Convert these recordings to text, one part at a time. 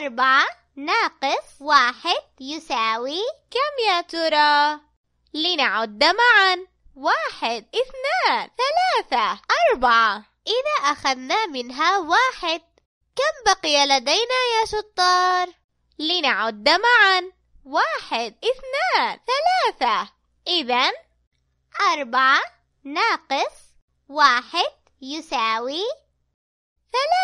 أربعة ناقص واحد يساوي كم يا ترى؟ لنعد معا واحد اثنان ثلاثة أربعة إذا أخذنا منها واحد كم بقي لدينا يا شطار؟ لنعد معا واحد اثنان ثلاثة إذا أربعة ناقص واحد يساوي ثلاثة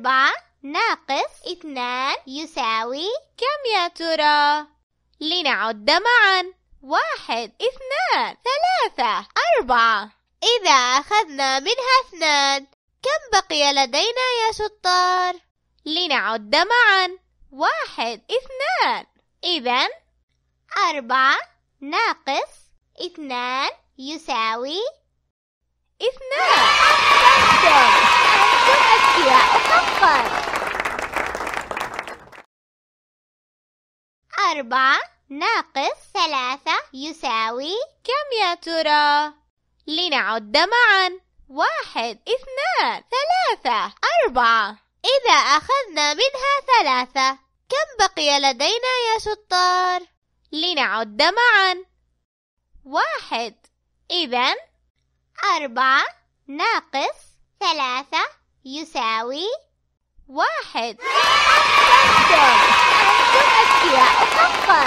أربعة ناقص اثنان يساوي كم يا ترى؟ لنعد معا واحد اثنان ثلاثة أربعة إذا أخذنا منها اثنان كم بقي لدينا يا شطار؟ لنعد معا واحد اثنان إذا أربعة ناقص اثنان يساوي اثنان أنتم صفر أربعة ناقص ثلاثة يساوي كم يا ترى؟ لنعد معا واحد اثنان ثلاثة أربعة إذا أخذنا منها ثلاثة كم بقي لدينا يا شطار؟ لنعد معا واحد إذا أربعة ناقص ثلاثة يساوي واحد أنتم حقا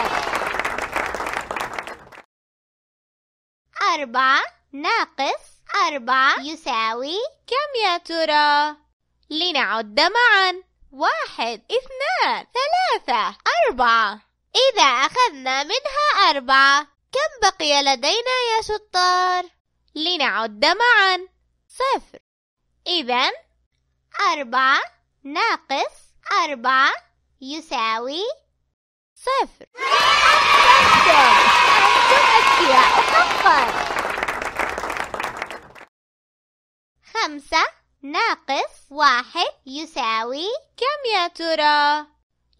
أربعة ناقص أربعة يساوي كم يا ترى؟ لنعد معا واحد اثنان ثلاثة أربعة إذا أخذنا منها أربعة كم بقي لدينا يا شطار؟ لنعد معا صفر إذا أربعة ناقص أربعة يساوي صفر أذكياء خمسة ناقص واحد يساوي كم يا ترى؟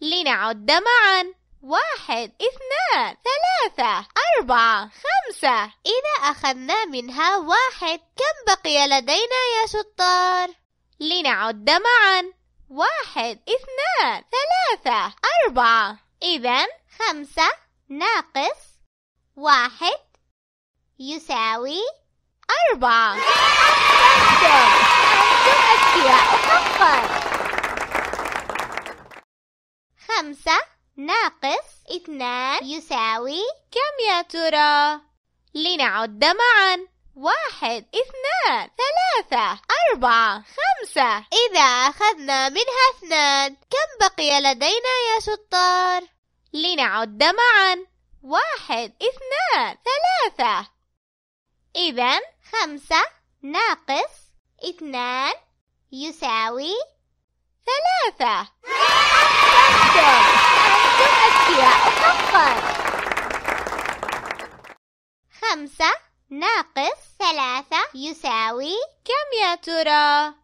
لنعد معا واحد اثنان ثلاثة أربعة خمسة إذا أخذنا منها واحد كم بقي لدينا يا شطار؟ لنعد معا واحد اثنان ثلاثة أربعة إذا خمسة ناقص واحد يساوي أربعة حقا خمسة ناقص اثنان يساوي كم يا ترى؟ لنعد معاً واحد اثنان ثلاثة أربعة خمسة إذا أخذنا منها اثنان كم بقي لدينا يا شطار؟ لنعد معا واحد اثنان ثلاثة إذا خمسة ناقص اثنان يساوي ثلاثة أحسنتم أنتم أذكياء حقا خمسة ناقص ثلاثة يساوي كم يا ترى؟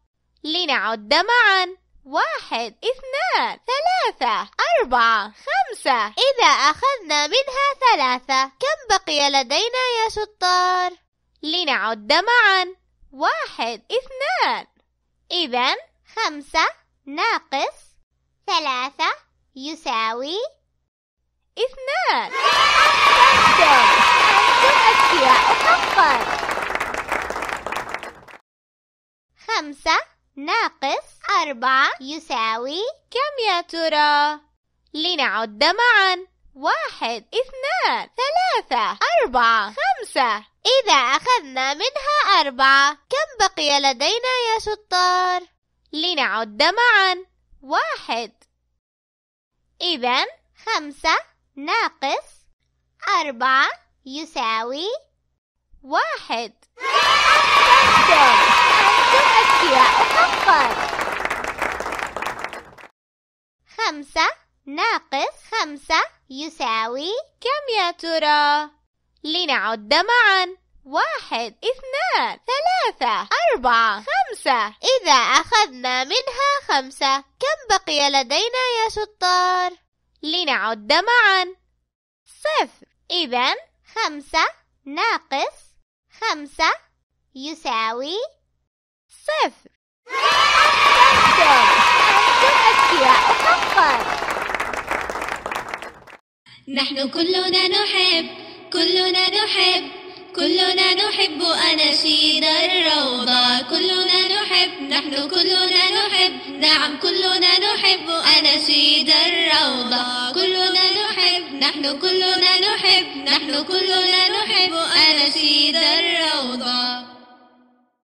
لنعد معا واحد اثنان ثلاثة أربعة خمسة إذا أخذنا منها ثلاثة كم بقي لدينا يا شطار؟ لنعد معا واحد اثنان إذا خمسة ناقص ثلاثة يساوي اثنان صفر خمسة ناقص أربعة يساوي كم يا ترى؟ لنعد معا واحد اثنان ثلاثة أربعة خمسة إذا أخذنا منها أربعة كم بقي لدينا يا شطار؟ لنعد معا واحد إذا خمسة ناقص أربعة يساوي واحد أحسنتم أنتم خمسة ناقص خمسة يساوي كم يا ترى؟ لنعد معا واحد اثنان ثلاثة أربعة خمسة إذا أخذنا منها خمسة كم بقي لدينا يا شطار؟ لنعد معا صفر إذا خمسة ناقص خمسة يساوي صفر نحن كلنا نحب كلنا نحب كلنا نحب أناشيد الروضة كلنا نحب نحن كلنا نحب نعم كلنا نحب أناشيد نحن كلنا نحب نحن كلنا نحب أناشيد الروضة